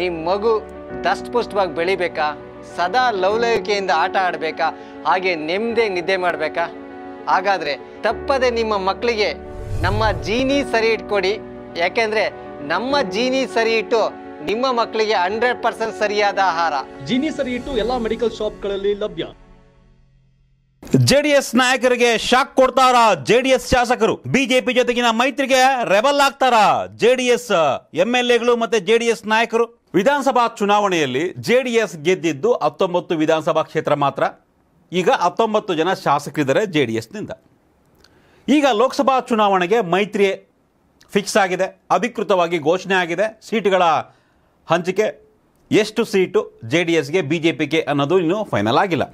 ನಿಮ್ಮ ಮಗು ದಷ್ಟಪುಷ್ಟವಾಗಿ ಬೆಳಿಬೇಕಾ ಸದಾ ಲವಲವಿಕೆಯಿಂದ ಆಟ ಆಡಬೇಕಾ ಹಾಗೆ ನೆಮ್ಮದಿ ನಿದ್ದೆ ಮಾಡಬೇಕಾ ಹಾಗಾದರೆ ತಪ್ಪದೆ ನಿಮ್ಮ ಮಕ್ಕಳಿಗೆ ನಮ್ಮ ಜೀನಿ ಸರಿ ಇಟ್ಕೊಡಿ ಯಾಕೆಂದರೆ ನಮ್ಮ ಜೀನಿ ಸರಿ ಇಟ್ಟು ನಿಮ್ಮ ಮಕ್ಕಳಿಗೆ ಹಂಡ್ರೆಡ್ ಪರ್ಸೆಂಟ್ ಸರಿಯಾದ ಆಹಾರ ಜೀನಿ ಸರಿ ಇಟ್ಟು ಎಲ್ಲ ಮೆಡಿಕಲ್ ಶಾಪ್ಗಳಲ್ಲಿ ಲಭ್ಯ ಜೆಡಿಎಸ್ ನಾಯಕರಿಗೆ ಶಾಕ್ ಕೊಡ್ತಾರ ಜೆಡಿಎಸ್ ಶಾಸಕರು ಬಿಜೆಪಿ ಜೊತೆಗಿನ ಮೈತ್ರಿಗೆ ರೆಬಲ್ ಆಗ್ತಾರ ಜೆಡಿಎಸ್ ಎಗಳು ಮತ್ತೆ ಎಸ್ ನಾಯಕರು ವಿಧಾನಸಭಾ ಚುನಾವಣೆಯಲ್ಲಿ ಜೆ ಡಿ ಎಸ್ ಗೆದ್ದಿದ್ದು ಹತ್ತೊಂಬತ್ತು ವಿಧಾನಸಭಾ ಕ್ಷೇತ್ರ ಮಾತ್ರ ಈಗ ಹತ್ತೊಂಬತ್ತು ಜನ ಶಾಸಕರಿದ್ದಾರೆ ಜೆ ಡಿ ಎಸ್ನಿಂದ ಈಗ ಲೋಕಸಭಾ ಚುನಾವಣೆಗೆ ಮೈತ್ರಿ ಫಿಕ್ಸ್ ಆಗಿದೆ ಅಧಿಕೃತವಾಗಿ ಘೋಷಣೆ ಆಗಿದೆ ಸೀಟುಗಳ ಹಂಚಿಕೆ ಎಷ್ಟು ಸೀಟು ಜೆ ಡಿ ಎಸ್ಗೆ ಬಿ ಜೆ ಪಿಗೆ ಅನ್ನೋದು ಇನ್ನೂ ಫೈನಲ್ ಆಗಿಲ್ಲ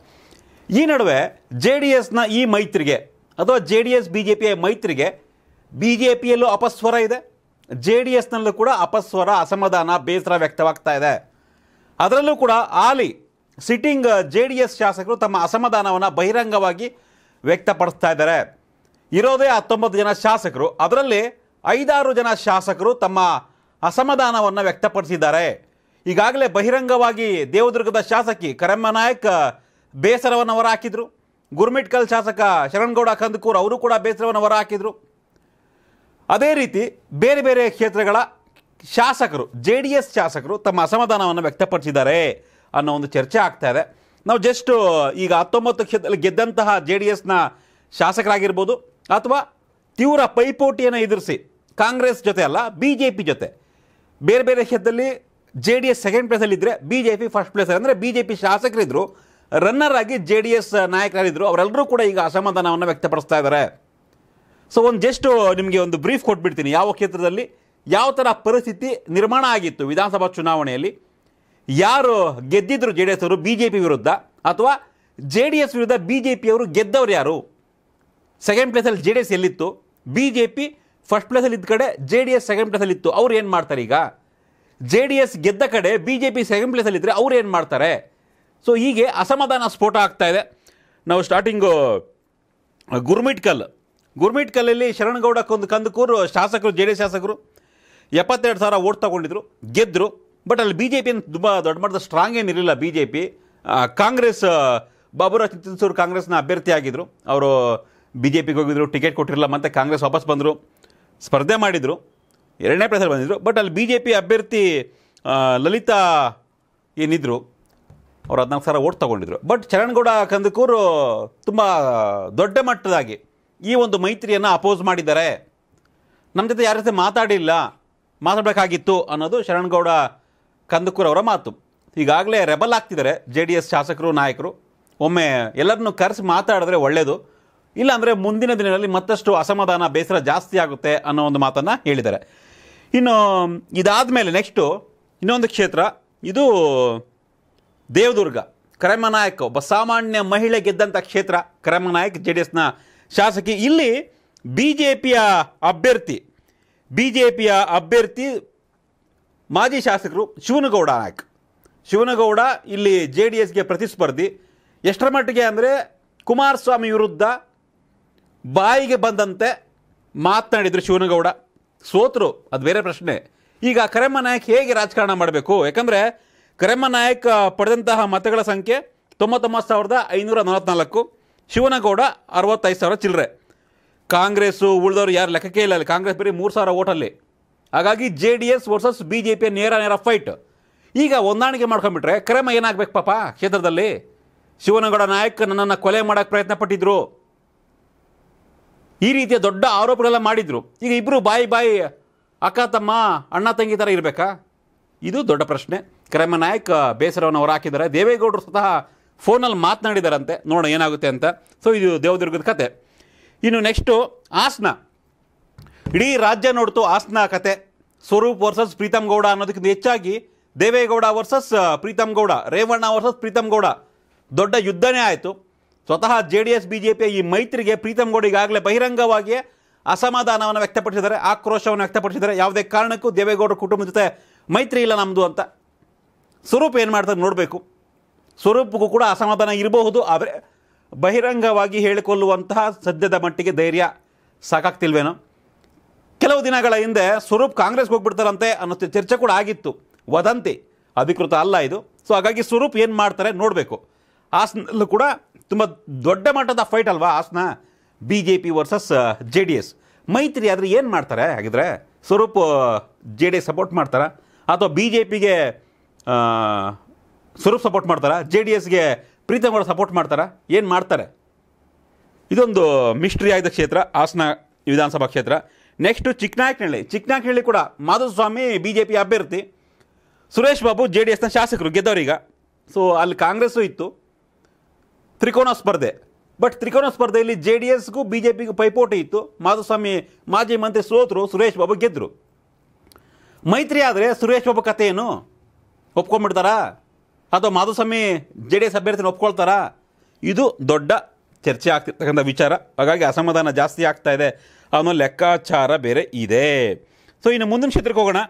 ಈ ನಡುವೆ ಜೆ ಡಿ ಎಸ್ನ ಈ ಮೈತ್ರಿಗೆ ಅಥವಾ J D S B J ಪಿಯ ಮೈತ್ರಿಗೆ ಬಿ ಜೆ ಪಿಯಲ್ಲೂ ಅಪಸ್ವರ ಇದೆ ಜೆ ಡಿ ಎಸ್ನಲ್ಲೂ ಕೂಡ ಅಪಸ್ವರ ಅಸಮಾಧಾನ ಬೇಸರ ವ್ಯಕ್ತವಾಗ್ತಾ ಇದೆ ಅದರಲ್ಲೂ ಕೂಡ ಆಲಿ ಸಿಟ್ಟಿಂಗ್ ಜೆ ಡಿ ಎಸ್ ಶಾಸಕರು ತಮ್ಮ ಅಸಮಾಧಾನವನ್ನು ಬಹಿರಂಗವಾಗಿ ವ್ಯಕ್ತಪಡಿಸ್ತಾ ಇದ್ದಾರೆ ಇರೋದೇ ಹತ್ತೊಂಬತ್ತು ಜನ ಶಾಸಕರು ಅದರಲ್ಲಿ ಐದಾರು ಜನ ಶಾಸಕರು ತಮ್ಮ ಅಸಮಾಧಾನವನ್ನು ವ್ಯಕ್ತಪಡಿಸಿದ್ದಾರೆ ಈಗಾಗಲೇ ಬಹಿರಂಗವಾಗಿ ದೇವದುರ್ಗದ ಶಾಸಕಿ ನಾಯಕ್ ಬೇಸರವನ್ನು ಹೊರಹಾಕಿದರು ಗುರ್ಮಿಟ್ಕಲ್ ಶಾಸಕ ಶರಣ್ಗೌಡ ಕಂದಕೂರ್ ಅವರು ಕೂಡ ಬೇಸರವನ್ನು ಹೊರಹಾಕಿದರು ಅದೇ ರೀತಿ ಬೇರೆ ಬೇರೆ ಕ್ಷೇತ್ರಗಳ ಶಾಸಕರು ಜೆ ಡಿ ಎಸ್ ಶಾಸಕರು ತಮ್ಮ ಅಸಮಾಧಾನವನ್ನು ವ್ಯಕ್ತಪಡಿಸಿದ್ದಾರೆ ಅನ್ನೋ ಒಂದು ಚರ್ಚೆ ಆಗ್ತಾ ಇದೆ ನಾವು ಜಸ್ಟ್ ಈಗ ಹತ್ತೊಂಬತ್ತು ಕ್ಷೇತ್ರದಲ್ಲಿ ಗೆದ್ದಂತಹ ಜೆ ಡಿ ಎಸ್ನ ಶಾಸಕರಾಗಿರ್ಬೋದು ಅಥವಾ ತೀವ್ರ ಪೈಪೋಟಿಯನ್ನು ಎದುರಿಸಿ ಕಾಂಗ್ರೆಸ್ ಜೊತೆ ಅಲ್ಲ ಬಿ ಜೆ ಪಿ ಜೊತೆ ಬೇರೆ ಬೇರೆ ಕ್ಷೇತ್ರದಲ್ಲಿ ಜೆ ಡಿ ಎಸ್ ಸೆಕೆಂಡ್ ಪ್ಲೇಸಲ್ಲಿದ್ದರೆ B J P first place ಅಂದರೆ ಬಿ ಜೆ ಪಿ ಶಾಸಕರಿದ್ದರು ರನ್ನರ್ ಆಗಿ ಜೆ ಡಿ ಎಸ್ ನಾಯಕರಾಗಿದ್ದರು ಅವರೆಲ್ಲರೂ ಕೂಡ ಈಗ ಅಸಮಾಧಾನವನ್ನು ವ್ಯಕ್ತಪಡಿಸ್ತಾ ಇದ್ದಾರೆ ಸೊ uh, ಒಂದು ಜಸ್ಟ್ ನಿಮಗೆ ಒಂದು ಬ್ರೀಫ್ ಕೊಟ್ಬಿಡ್ತೀನಿ ಯಾವ ಕ್ಷೇತ್ರದಲ್ಲಿ ಯಾವ ಥರ ಪರಿಸ್ಥಿತಿ ನಿರ್ಮಾಣ ಆಗಿತ್ತು ವಿಧಾನಸಭಾ ಚುನಾವಣೆಯಲ್ಲಿ ಯಾರು ಗೆದ್ದಿದ್ರು ಜೆ ಡಿ ಎಸ್ ಅವರು ಬಿ ಜೆ ಪಿ ವಿರುದ್ಧ ಅಥವಾ ಜೆ ಡಿ ಎಸ್ ವಿರುದ್ಧ ಬಿ ಜೆ ಪಿಯವರು ಗೆದ್ದವರು ಯಾರು ಸೆಕೆಂಡ್ ಪ್ಲೇಸಲ್ಲಿ ಜೆ ಡಿ ಎಸ್ ಎಲ್ಲಿತ್ತು ಬಿ ಜೆ ಪಿ ಫಸ್ಟ್ ಪ್ಲೇಸಲ್ಲಿ ಇದ್ದ ಕಡೆ ಜೆ ಡಿ ಎಸ್ ಸೆಕೆಂಡ್ ಪ್ಲೇಸಲ್ಲಿ ಇತ್ತು ಅವ್ರು ಏನು ಮಾಡ್ತಾರೆ ಈಗ ಜೆ ಡಿ ಎಸ್ ಗೆದ್ದ ಕಡೆ ಬಿ ಜೆ ಪಿ ಸೆಕೆಂಡ್ ಪ್ಲೇಸಲ್ಲಿ ಇದ್ದರೆ ಅವ್ರು ಏನು ಮಾಡ್ತಾರೆ ಸೊ ಹೀಗೆ ಅಸಮಾಧಾನ ಸ್ಫೋಟ ಆಗ್ತಾ ಇದೆ ನಾವು ಸ್ಟಾರ್ಟಿಂಗು uh, ಗುರ್ಮಿಟ್ಕಲ್ ಗುರ್ಮಿಟ್ ಕಲ್ಲಲ್ಲಿ ಶರಣಗೌಡ ಕೊಂದು ಕಂದಕೂರು ಶಾಸಕರು ಜೆ ಡಿ ಶಾಸಕರು ಎಪ್ಪತ್ತೆರಡು ಸಾವಿರ ಓಟ್ ತಗೊಂಡಿದ್ರು ಗೆದ್ದರು ಬಟ್ ಅಲ್ಲಿ ಬಿ ಜೆ ಅಂತ ತುಂಬ ದೊಡ್ಡ ಮಟ್ಟದ ಸ್ಟ್ರಾಂಗ್ ಏನಿರಲಿಲ್ಲ B J P Congress Baburaj Chittasuru ಕಾಂಗ್ರೆಸ್ನ ಅಭ್ಯರ್ಥಿ ಆಗಿದ್ದರು ಅವರು ಬಿ ಜೆ ಪಿಗೆ ಹೋಗಿದ್ರು ಟಿಕೆಟ್ ಕೊಟ್ಟಿರಲ್ಲ ಮತ್ತು ಕಾಂಗ್ರೆಸ್ ವಾಪಸ್ ಬಂದರು ಸ್ಪರ್ಧೆ ಮಾಡಿದರು ಎರಡನೇ ಪ್ಲೇಸಲ್ಲಿ ಬಂದಿದ್ದರು ಬಟ್ ಅಲ್ಲಿ ಬಿ ಜೆ ಪಿ ಅಭ್ಯರ್ಥಿ ಲಲಿತಾ ಏನಿದ್ರು ಅವ್ರು ಹದಿನಾಲ್ಕು ಸಾವಿರ ಓಟ್ ತೊಗೊಂಡಿದ್ರು ಬಟ್ ಚರಣ್ಗೌಡ ಕಂದಕೂರು ತುಂಬ ದೊಡ್ಡ ಮಟ್ಟದಾಗಿ ಈ ಒಂದು ಮೈತ್ರಿಯನ್ನು ಅಪೋಸ್ ಮಾಡಿದ್ದಾರೆ ನಮ್ಮ ಜೊತೆ ಯಾರ ಜೊತೆ ಮಾತಾಡಿಲ್ಲ ಮಾತಾಡಬೇಕಾಗಿತ್ತು ಅನ್ನೋದು ಶರಣಗೌಡ ಕಂದಕೂರ್ ಅವರ ಮಾತು ಈಗಾಗಲೇ ರೆಬಲ್ ಆಗ್ತಿದ್ದಾರೆ ಜೆ ಡಿ ಎಸ್ ಶಾಸಕರು ನಾಯಕರು ಒಮ್ಮೆ ಎಲ್ಲರನ್ನು ಕರೆಸಿ ಮಾತಾಡಿದ್ರೆ ಒಳ್ಳೆಯದು ಇಲ್ಲಾಂದರೆ ಮುಂದಿನ ದಿನಗಳಲ್ಲಿ ಮತ್ತಷ್ಟು ಅಸಮಾಧಾನ ಬೇಸರ ಜಾಸ್ತಿ ಆಗುತ್ತೆ ಅನ್ನೋ ಒಂದು ಮಾತನ್ನು ಹೇಳಿದ್ದಾರೆ ಇನ್ನು ಇದಾದ ಮೇಲೆ ನೆಕ್ಸ್ಟು ಇನ್ನೊಂದು ಕ್ಷೇತ್ರ ಇದು ದೇವದುರ್ಗ ಕ್ರಮನಾಯಕ ಒಬ್ಬ ಸಾಮಾನ್ಯ ಮಹಿಳೆ ಗೆದ್ದಂಥ ಕ್ಷೇತ್ರ ಕರೆಮನಾಯಕ್ ಜೆ ಡಿ ಎಸ್ನ ಶಾಸಕಿ ಇಲ್ಲಿ ಬಿ ಜೆ ಪಿಯ ಅಭ್ಯರ್ಥಿ ಬಿ ಜೆ ಪಿಯ ಅಭ್ಯರ್ಥಿ ಮಾಜಿ ಶಾಸಕರು ಶಿವನಗೌಡ ನಾಯಕ್ ಶಿವನಗೌಡ ಇಲ್ಲಿ ಜೆ ಡಿ ಎಸ್ಗೆ ಪ್ರತಿಸ್ಪರ್ಧಿ ಎಷ್ಟರ ಮಟ್ಟಿಗೆ ಅಂದರೆ ಕುಮಾರಸ್ವಾಮಿ ವಿರುದ್ಧ ಬಾಯಿಗೆ ಬಂದಂತೆ ಮಾತನಾಡಿದರು ಶಿವನಗೌಡ ಸೋತರು ಅದು ಬೇರೆ ಪ್ರಶ್ನೆ ಈಗ ಕರೆಮ್ಮ ನಾಯಕ್ ಹೇಗೆ ರಾಜಕಾರಣ ಮಾಡಬೇಕು ಯಾಕಂದರೆ ಕರೆಮ್ಮ ನಾಯಕ್ ಪಡೆದಂತಹ ಮತಗಳ ಸಂಖ್ಯೆ ತೊಂಬತ್ತೊಂಬತ್ತು ಸಾವಿರದ ಐನೂರ ನಲವತ್ತ್ನಾಲ್ಕು ಶಿವನಗೌಡ ಅರವತ್ತೈದು ಸಾವಿರ ಚಿಲ್ಲರೆ ಕಾಂಗ್ರೆಸ್ಸು ಉಳಿದವರು ಯಾರು ಲೆಕ್ಕಕ್ಕೆ ಇಲ್ಲ ಅಲ್ಲಿ ಕಾಂಗ್ರೆಸ್ ಬರೀ ಮೂರು ಸಾವಿರ ಓಟಲ್ಲಿ ಹಾಗಾಗಿ J D S versus B J ಪಿಯ ನೇರ ನೇರ ಫೈಟ್ ಈಗ ಹೊಂದಾಣಿಕೆ ಮಾಡ್ಕೊಂಡ್ಬಿಟ್ರೆ ಕ್ರಮ ಏನಾಗಬೇಕು ಪಾಪ ಕ್ಷೇತ್ರದಲ್ಲಿ ಶಿವನಗೌಡ ನಾಯಕ ನನ್ನನ್ನು ಕೊಲೆ ಮಾಡೋಕ್ಕೆ ಪ್ರಯತ್ನ ಪಟ್ಟಿದ್ರು ಈ ರೀತಿಯ ದೊಡ್ಡ ಆರೋಪಗಳೆಲ್ಲ ಮಾಡಿದರು ಈಗ ಇಬ್ಬರು ಬಾಯಿ ಬಾಯಿ ಅಕ್ಕ ತಮ್ಮ ಅಣ್ಣ ತಂಗಿ ಥರ ಇರಬೇಕಾ ಇದು ದೊಡ್ಡ ಪ್ರಶ್ನೆ ಕ್ರಮ ನಾಯಕ್ ಬೇಸರವನ್ನು ಹೊರ ಹಾಕಿದ್ದಾರೆ ದೇವೇಗೌಡರು ಸ್ವತಃ ಫೋನಲ್ಲಿ ಮಾತನಾಡಿದಾರಂತೆ ನೋಡೋಣ ಏನಾಗುತ್ತೆ ಅಂತ ಸೊ ಇದು ದೇವದುರ್ಗದ ಕತೆ ಇನ್ನು ನೆಕ್ಸ್ಟು ಆಸ್ನ ಇಡೀ ರಾಜ್ಯ ನೋಡ್ತು ಆಸ್ನ ಕತೆ ಸ್ವರೂಪ್ ವರ್ಸಸ್ ಪ್ರೀತಮ್ ಗೌಡ ಅನ್ನೋದಕ್ಕಿಂತ ಹೆಚ್ಚಾಗಿ ದೇವೇಗೌಡ ವರ್ಸಸ್ ಪ್ರೀತಮ್ ಗೌಡ ರೇವಣ್ಣ ವರ್ಸಸ್ ಪ್ರೀತಮ್ ಗೌಡ ದೊಡ್ಡ ಯುದ್ಧನೇ ಆಯಿತು ಸ್ವತಃ J D S B J P ಈ ಮೈತ್ರಿಗೆ ಪ್ರೀತಮ್ ಗೌಡ ಈಗಾಗಲೇ ಬಹಿರಂಗವಾಗಿಯೇ ಅಸಮಾಧಾನವನ್ನು ವ್ಯಕ್ತಪಡಿಸಿದ್ದಾರೆ ಆಕ್ರೋಶವನ್ನು ವ್ಯಕ್ತಪಡಿಸಿದ್ದಾರೆ ಯಾವುದೇ ಕಾರಣಕ್ಕೂ ದೇವೇಗೌಡರ ಕುಟುಂಬದ ಜೊತೆ ಮೈತ್ರಿ ಇಲ್ಲ ನಮ್ಮದು ಅಂತ ಸ್ವರೂಪ ಏನು ಮಾಡ್ತಾರೆ ನೋಡಬೇಕು ಸ್ವರೂಪಕ್ಕೂ ಕೂಡ ಅಸಮಾಧಾನ ಇರಬಹುದು ಆದರೆ ಬಹಿರಂಗವಾಗಿ ಹೇಳಿಕೊಳ್ಳುವಂತಹ ಸದ್ಯದ ಮಟ್ಟಿಗೆ ಧೈರ್ಯ ಸಾಕಾಗ್ತಿಲ್ವೇನೋ ಕೆಲವು ದಿನಗಳ ಹಿಂದೆ ಸ್ವರೂಪ್ ಕಾಂಗ್ರೆಸ್ಗೆ ಹೋಗ್ಬಿಡ್ತಾರಂತೆ ಅನ್ನೋ ಚರ್ಚೆ ಕೂಡ ಆಗಿತ್ತು ವದಂತಿ ಅಧಿಕೃತ ಅಲ್ಲ ಇದು ಸೊ ಹಾಗಾಗಿ ಸ್ವರೂಪ್ ಏನು ಮಾಡ್ತಾರೆ ನೋಡಬೇಕು ಹಾಸನಲ್ಲೂ ಕೂಡ ತುಂಬ ದೊಡ್ಡ ಮಟ್ಟದ ಫೈಟ್ ಅಲ್ವಾ Hassan B J P versus J D S ಮೈತ್ರಿ ಆದರೆ ಏನು ಮಾಡ್ತಾರೆ ಹಾಗಿದ್ರೆ Swaroop J D S support ಮಾಡ್ತಾರಾ ಅಥವಾ ಬಿ ಜೆ ಪಿಗೆ ಸ್ವರೂಪ್ ಸಪೋರ್ಟ್ ಮಾಡ್ತಾರಾ ಜೆ ಡಿ ಎಸ್ಗೆ ಪ್ರೀತಮ್ ಅವರು ಸಪೋರ್ಟ್ ಮಾಡ್ತಾರಾ ಏನು ಮಾಡ್ತಾರೆ ಇದೊಂದು ಮಿಸ್ಟ್ರಿ ಆಗಿದ್ದ ಕ್ಷೇತ್ರ ಹಾಸನ ವಿಧಾನಸಭಾ ಕ್ಷೇತ್ರ ನೆಕ್ಸ್ಟು ಚಿಕ್ಕನಾಯಕನಹಳ್ಳಿ ಚಿಕ್ಕನಾಯಕನಹಳ್ಳಿ ಕೂಡ ಮಾಧುಸ್ವಾಮಿ ಬಿ ಜೆ ಪಿ ಅಭ್ಯರ್ಥಿ ಸುರೇಶ್ ಬಾಬು ಜೆ ಡಿ ಎಸ್ನ ಶಾಸಕರು ಗೆದ್ದವರೀಗ ಸೊ ಅಲ್ಲಿ ಕಾಂಗ್ರೆಸ್ಸು ಇತ್ತು ತ್ರಿಕೋನ ಸ್ಪರ್ಧೆ ಬಟ್ ತ್ರಿಕೋನ ಸ್ಪರ್ಧೆಯಲ್ಲಿ ಜೆ ಡಿ ಎಸ್ಗೂ ಬಿ ಜೆ ಪಿಗೂ ಪೈಪೋಟಿ ಇತ್ತು ಮಾಧುಸ್ವಾಮಿ ಮಾಜಿ ಮಂತ್ರಿ ಸೋತರು ಸುರೇಶ್ ಬಾಬು ಗೆದ್ದರು ಮೈತ್ರಿ ಆದರೆ ಸುರೇಶ್ ಬಾಬು ಕಥೆ ಏನು ಒಪ್ಕೊಂಡ್ಬಿಡ್ತಾರಾ ಅಥವಾ ಮಾಧುಸ್ವಾಮಿ ಜೆ ಡಿ ಎಸ್ ಅಭ್ಯರ್ಥಿನ ಒಪ್ಕೊಳ್ತಾರಾ ಇದು ದೊಡ್ಡ ಚರ್ಚೆ ಆಗ್ತಿರ್ತಕ್ಕಂಥ ವಿಚಾರ ಹಾಗಾಗಿ ಅಸಮಾಧಾನ ಜಾಸ್ತಿ ಆಗ್ತಾ ಇದೆ ಅನ್ನೋ ಲೆಕ್ಕಾಚಾರ ಬೇರೆ ಇದೆ ಸೊ ಇನ್ನು ಮುಂದಿನ ಕ್ಷೇತ್ರಕ್ಕೆ ಹೋಗೋಣ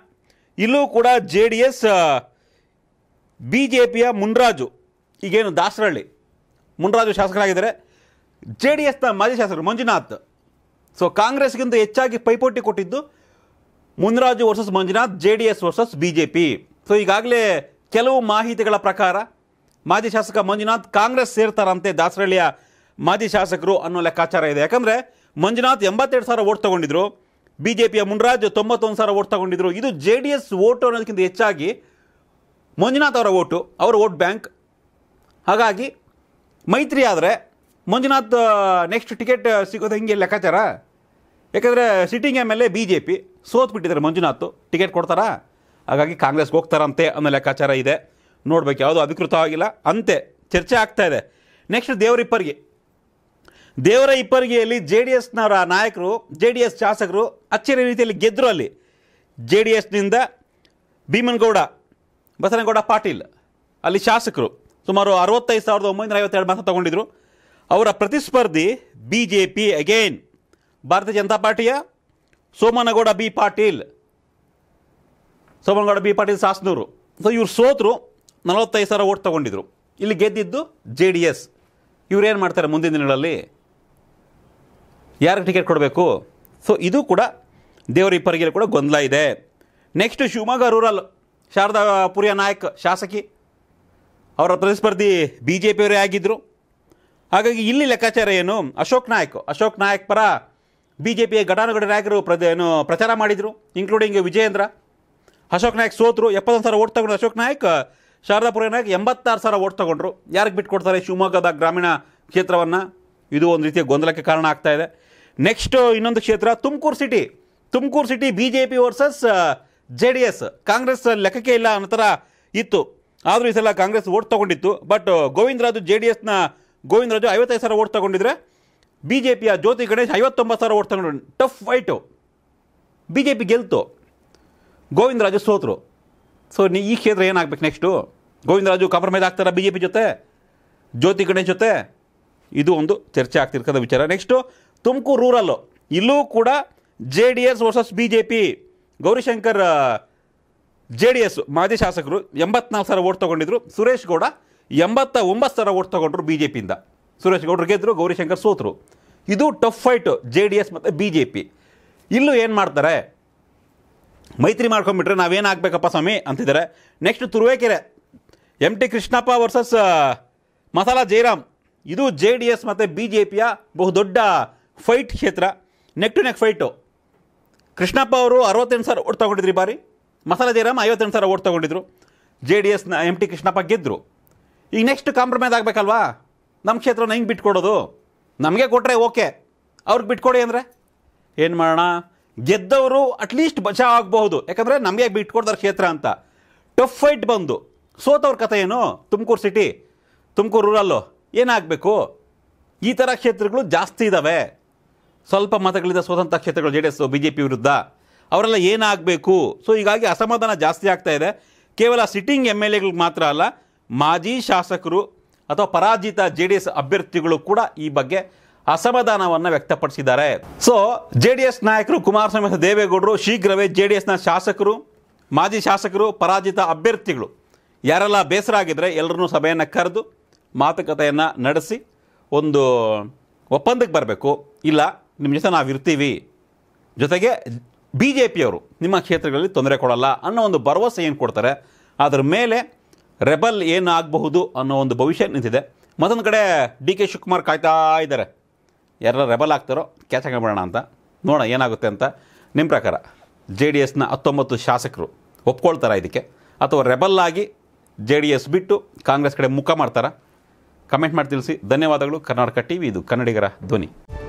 ಇಲ್ಲೂ ಕೂಡ J D S B J ಪಿಯ ಮುನ್ರಾಜು ಈಗೇನು ದಾಸರಹಳ್ಳಿ ಮುನ್ರಾಜು ಶಾಸಕರಾಗಿದ್ದಾರೆ ಜೆ ಡಿ ಎಸ್ನ ಮಾಜಿ ಶಾಸಕರು ಮಂಜುನಾಥ್ ಸೊ ಕಾಂಗ್ರೆಸ್ಗಿಂತ ಹೆಚ್ಚಾಗಿ ಪೈಪೋಟಿ ಕೊಟ್ಟಿದ್ದು Munraju versus Manjunath J D S versus B J P so ಈಗಾಗಲೇ ಕೆಲವು ಮಾಹಿತಿಗಳ ಪ್ರಕಾರ ಮಾಜಿ ಶಾಸಕ ಮಂಜುನಾಥ್ ಕಾಂಗ್ರೆಸ್ ಸೇರ್ತಾರಂತೆ ದಾಸರಳ್ಳಿಯ ಮಾಜಿ ಶಾಸಕರು ಅನ್ನೋ ಲೆಕ್ಕಾಚಾರ ಇದೆ ಯಾಕಂದರೆ ಮಂಜುನಾಥ್ ಎಂಬತ್ತೆರಡು ಸಾವಿರ ಓಟ್ ತಗೊಂಡಿದ್ರು ಬಿ ಜೆ ಪಿಯ ಮುನ್ರಾಜ್ ತೊಂಬತ್ತೊಂದು ಸಾವಿರ ಓಟ್ ತಗೊಂಡಿದ್ರು ಇದು ಜೆ ಡಿ ಎಸ್ ಓಟು ಅನ್ನೋದಕ್ಕಿಂತ ಹೆಚ್ಚಾಗಿ ಮಂಜುನಾಥ್ ಅವರ ಓಟು ಅವರ ಓಟ್ ಬ್ಯಾಂಕ್ ಹಾಗಾಗಿ ಮೈತ್ರಿ ಆದರೆ ಮಂಜುನಾಥ್ ನೆಕ್ಸ್ಟ್ ಟಿಕೆಟ್ ಸಿಗೋದು ಹಿಂಗೆ ಲೆಕ್ಕಾಚಾರ ಯಾಕಂದರೆ sitting M L A B J P ಸೋತ್ಬಿಟ್ಟಿದ್ದಾರೆ ಮಂಜುನಾಥ್ ಟಿಕೆಟ್ ಕೊಡ್ತಾರಾ ಹಾಗಾಗಿ ಕಾಂಗ್ರೆಸ್ಗೆ ಹೋಗ್ತಾರಂತೆ ಅನ್ನೋ ಲೆಕ್ಕಾಚಾರ ಇದೆ ನೋಡ್ಬೇಕು ಯಾವುದು ಅಧಿಕೃತವಾಗಿಲ್ಲ ಅಂತೆ ಚರ್ಚೆ ಆಗ್ತಾ ಇದೆ ನೆಕ್ಸ್ಟ್ ದೇವರ ಇಪ್ಪರಿಗೆ ದೇವರ ಇಪ್ಪರಿಗೆಯಲ್ಲಿ ಜೆ ಡಿ ಎಸ್ನವರ ನಾಯಕರು ಜೆ ಡಿ ಎಸ್ ಶಾಸಕರು ಅಚ್ಚರಿ ರೀತಿಯಲ್ಲಿ ಗೆದ್ದರು ಅಲ್ಲಿ ಜೆ ಡಿ ಎಸ್ನಿಂದ ಭೀಮನಗೌಡ ಬಸನಗೌಡ ಪಾಟೀಲ್ ಅಲ್ಲಿ ಶಾಸಕರು ಸುಮಾರು ಅರವತ್ತೈದು ಸಾವಿರದ ಒಂಬೈನೂರ ಐವತ್ತೆರಡು ಮತ ತಗೊಂಡಿದ್ರು ಅವರ ಪ್ರತಿಸ್ಪರ್ಧಿ B J P again Bharatiya Janata ಪಾರ್ಟಿಯ Somanagouda B Patil Somanagouda B Patil Sasnur so ಇವ್ರು ಸೋತರು ನಲವತ್ತೈದು ಸಾವಿರ ಓಟ್ ತಗೊಂಡಿದ್ರು ಇಲ್ಲಿ ಗೆದ್ದಿದ್ದು ಜೆ ಡಿ ಎಸ್ ಇವ್ರೇನು ಮಾಡ್ತಾರೆ ಮುಂದಿನ ದಿನಗಳಲ್ಲಿ ಯಾರಿಗೆ ಟಿಕೆಟ್ ಕೊಡಬೇಕು ಸೊ ಇದು ಕೂಡ ದೇವರ ಇಬ್ಬರಿಗೆಲ್ಲ ಕೂಡ ಗೊಂದಲ ಇದೆ ನೆಕ್ಸ್ಟ್ ಶಿವಮೊಗ್ಗ ರೂರಲ್ ಶಾರದಾ ನಾಯಕ್ ಶಾಸಕಿ ಅವರ ಪ್ರತಿಸ್ಪರ್ಧಿ ಬಿ ಜೆ ಪಿಯವರೇ ಆಗಿದ್ದರು ಹಾಗಾಗಿ ಇಲ್ಲಿ ಲೆಕ್ಕಾಚಾರ ಏನು ಅಶೋಕ್ ನಾಯಕ್ ಅಶೋಕ್ ನಾಯಕ್ ಪರ ಬಿ ಜೆ ಪಿಯ ಘಟಾನುಘಟಿ ಪ್ರದ ಏನು ಪ್ರಚಾರ ಮಾಡಿದರು ಇನ್ಕ್ಲೂಡಿಂಗ್ ವಿಜಯೇಂದ್ರ ಅಶೋಕ್ ನಾಯಕ್ ಸೋತರು ಎಪ್ಪತ್ತೊಂದು ಸಾವಿರ ಓಟ್ ತಗೊಂಡ್ರು ಅಶೋಕ್ ನಾಯಕ್ ಶಾರದಾಪುರ ನಾಯಕ್ ಎಂಬತ್ತಾರು ಸಾವಿರ ಓಟ್ ತಗೊಂಡ್ರು ಯಾರಿಗೆ ಬಿಟ್ಕೊಡ್ತಾರೆ ಶಿವಮೊಗ್ಗದ ಗ್ರಾಮೀಣ ಕ್ಷೇತ್ರವನ್ನು ಇದು ಒಂದು ರೀತಿಯ ಗೊಂದಲಕ್ಕೆ ಕಾರಣ ಆಗ್ತಾ ಇದೆ ನೆಕ್ಸ್ಟು ಇನ್ನೊಂದು ಕ್ಷೇತ್ರ Tumakuru city Tumakuru city B J P versus J D S Congress ಲೆಕ್ಕಕ್ಕೆ ಇಲ್ಲ ಅನ್ನೋ ಥರ ಇತ್ತು ಆದರೂ ಈ ಸಲ ಕಾಂಗ್ರೆಸ್ ಓಟ್ ತೊಗೊಂಡಿತ್ತು ಬಟ್ ಗೋವಿಂದರಾಜು ಜೆ ಡಿ ಎಸ್ನ ಗೋವಿಂದರಾಜು ಐವತ್ತೈದು ಸಾವಿರ ಓಟ್ ತಗೊಂಡಿದ್ರೆ ಬಿ ಜೆ ಪಿಯ ಜ್ಯೋತಿ ಗಣೇಶ್ ಐವತ್ತೊಂಬತ್ತು ಸಾವಿರ ಓಟ್ ತಗೊಂಡು tough fight B J P ಗೆಲ್ತು ಗೋವಿಂದರಾಜು ಸೋತರು ಸೊ ನೀ ಈ ಕ್ಷೇತ್ರ ಏನಾಗಬೇಕು ನೆಕ್ಸ್ಟು ಗೋವಿಂದರಾಜು ಕಾಂಪ್ರಮೈಸ್ ಆಗ್ತಾರ ಬಿ ಜೆ ಪಿ ಜೊತೆ ಜ್ಯೋತಿ ಗಣೇಶ್ ಜೊತೆ ಇದು ಒಂದು ಚರ್ಚೆ ಆಗ್ತಿರ್ತದ ವಿಚಾರ ನೆಕ್ಸ್ಟು ತುಮಕೂರು ರೂರಲ್ಲು ಇಲ್ಲೂ ಕೂಡ J D S versus B J P Gowrishankar J D S ಮಾಜಿ ಶಾಸಕರು ಎಂಬತ್ನಾಲ್ಕು ಸಾವಿರ ಓಟ್ ತೊಗೊಂಡಿದ್ರು ಸುರೇಶ್ ಗೌಡ ಎಂಬತ್ತ ಒಂಬತ್ತು ಸಾವಿರ ಓಟ್ ತೊಗೊಂಡ್ರು ಬಿ ಜೆ ಪಿಯಿಂದ ಸುರೇಶ್ ಗೌಡ್ರು ಗೆದ್ದರು ಗೌರಿಶಂಕರ್ ಸೋತರು ಇದು tough fight J D S ಮತ್ತು ಬಿ ಜೆ ಪಿ ಇಲ್ಲೂ ಏನು ಮಾಡ್ತಾರೆ ಮೈತ್ರಿ ಮಾಡ್ಕೊಂಬಿಟ್ರೆ ನಾವೇನು ಆಗಬೇಕಪ್ಪ ಸ್ವಾಮಿ ಅಂತಿದ್ದಾರೆ next Turuvekere M T Krishnappa versus Masala Jayaram ಇದು ಜೆ ಡಿ ಎಸ್ ಮತ್ತು ಬಿ ಜೆ ಪಿಯ ಬಹುದೊಡ್ಡ ಫೈಟ್ ಕ್ಷೇತ್ರ neck to neck fight Krishnappa ಅವರು ಅರವತ್ತೆಂಟು ಸಾವಿರ ಓಟ್ ತೊಗೊಂಡಿದ್ರು ಬಾರಿ ಮಸಾಲ ಜೈರಾಮ್ ಐವತ್ತೆಂಟು ಸಾವಿರ ಓಟ್ ತೊಗೊಂಡಿದ್ರು ಜೆ ಡಿ ಎಸ್ನ ಎಮ್ ಟಿ ಕೃಷ್ಣಪ್ಪ ಗೆದ್ದರು ಈಗ ನೆಕ್ಸ್ಟ್ ಕಾಂಪ್ರಮೈಸ್ ಆಗಬೇಕಲ್ವಾ ನಮ್ಮ ಕ್ಷೇತ್ರನ ಹೆಂಗೆ ಬಿಟ್ಕೊಡೋದು ನಮಗೆ ಕೊಟ್ಟರೆ ಓಕೆ ಅವ್ರಿಗೆ ಬಿಟ್ಕೊಡಿ ಅಂದರೆ ಏನು ಮಾಡೋಣ ಗೆದ್ದವರು ಅಟ್ಲೀಸ್ಟ್ ಬಚಾವ್ ಆಗಬಹುದು ಯಾಕಂದರೆ ನಮಗೆ ಬಿಟ್ಕೊಡ್ತಾರೆ ಕ್ಷೇತ್ರ ಅಂತ ಟಫ್ ಫೈಟ್ ಬಂದು ಸೋತವ್ರ ಕಥೆ ಏನು ತುಮಕೂರು ಸಿಟಿ ತುಮಕೂರು ರೂರಲ್ಲು ಏನಾಗಬೇಕು ಈ ಥರ ಕ್ಷೇತ್ರಗಳು ಜಾಸ್ತಿ ಇದ್ದಾವೆ ಸ್ವಲ್ಪ ಮತಗಳಿಂದ ಸ್ವತಂತ್ರ ಕ್ಷೇತ್ರಗಳು J D S B J P ವಿರುದ್ಧ ಅವರೆಲ್ಲ ಏನಾಗಬೇಕು ಸೊ ಹೀಗಾಗಿ ಅಸಮಾಧಾನ ಜಾಸ್ತಿ ಆಗ್ತಾ ಇದೆ ಕೇವಲ ಸಿಟ್ಟಿಂಗ್ ಎಮ್ ಎಲ್ ಎಗಳಿಗೆ ಮಾತ್ರ ಅಲ್ಲ ಮಾಜಿ ಶಾಸಕರು ಅಥವಾ ಪರಾಜಿತ ಜೆ ಡಿ ಎಸ್ ಅಭ್ಯರ್ಥಿಗಳು ಕೂಡ ಈ ಬಗ್ಗೆ ಅಸಮಾಧಾನವನ್ನು ವ್ಯಕ್ತಪಡಿಸಿದ್ದಾರೆ ಸೊ ಜೆ ಡಿ ಎಸ್ ನಾಯಕರು ಕುಮಾರಸ್ವಾಮಿ ಮತ್ತು ದೇವೇಗೌಡರು ಶೀಘ್ರವೇ ಜೆ ಡಿ ಎಸ್ನ ಶಾಸಕರು ಮಾಜಿ ಶಾಸಕರು ಪರಾಜಿತ ಅಭ್ಯರ್ಥಿಗಳು ಯಾರೆಲ್ಲ ಬೇಸರ ಆಗಿದ್ದರೆ ಎಲ್ಲರನ್ನೂ ಸಭೆಯನ್ನು ಕರೆದು ಮಾತುಕತೆಯನ್ನು ನಡೆಸಿ ಒಂದು ಒಪ್ಪಂದಕ್ಕೆ ಬರಬೇಕು ಇಲ್ಲ ನಿಮ್ಮ ಜೊತೆ ನಾವು ಇರ್ತೀವಿ ಜೊತೆಗೆ ಬಿ ಜೆ ಪಿಯವರು ನಿಮ್ಮ ಕ್ಷೇತ್ರಗಳಲ್ಲಿ ತೊಂದರೆ ಕೊಡಲ್ಲ ಅನ್ನೋ ಒಂದು ಭರವಸೆ ಏನು ಕೊಡ್ತಾರೆ ಅದರ ಮೇಲೆ ರೆಬಲ್ ಏನಾಗಬಹುದು ಅನ್ನೋ ಒಂದು ಭವಿಷ್ಯ ನಿಂತಿದೆ ಮತ್ತೊಂದು ಕಡೆ ಡಿ ಕೆ ಶಿವಕುಮಾರ್ ಕಾಯ್ತಾ ಇದ್ದಾರೆ ಯಾರು ರೆಬಲ್ ಆಗ್ತಾರೋ ಕ್ಯಾಚ್ ಹಾಕೊಂಡ್ಬಿಡೋಣ ಅಂತ ನೋಡೋಣ ಏನಾಗುತ್ತೆ ಅಂತ ನಿಮ್ಮ ಪ್ರಕಾರ ಜೆ ಡಿ ಎಸ್ನ ಹತ್ತೊಂಬತ್ತು ಶಾಸಕರು ಒಪ್ಕೊಳ್ತಾರಾ ಇದಕ್ಕೆ ಅಥವಾ ರೆಬಲ್ ಆಗಿ ಜೆ ಡಿ ಎಸ್ ಬಿಟ್ಟು ಕಾಂಗ್ರೆಸ್ ಕಡೆ ಮುಖ ಮಾಡ್ತಾರಾ ಕಮೆಂಟ್ ಮಾಡಿ ತಿಳಿಸಿ ಧನ್ಯವಾದಗಳು ಕರ್ನಾಟಕ ಟಿ ವಿ ಇದು ಕನ್ನಡಿಗರ ಧ್ವನಿ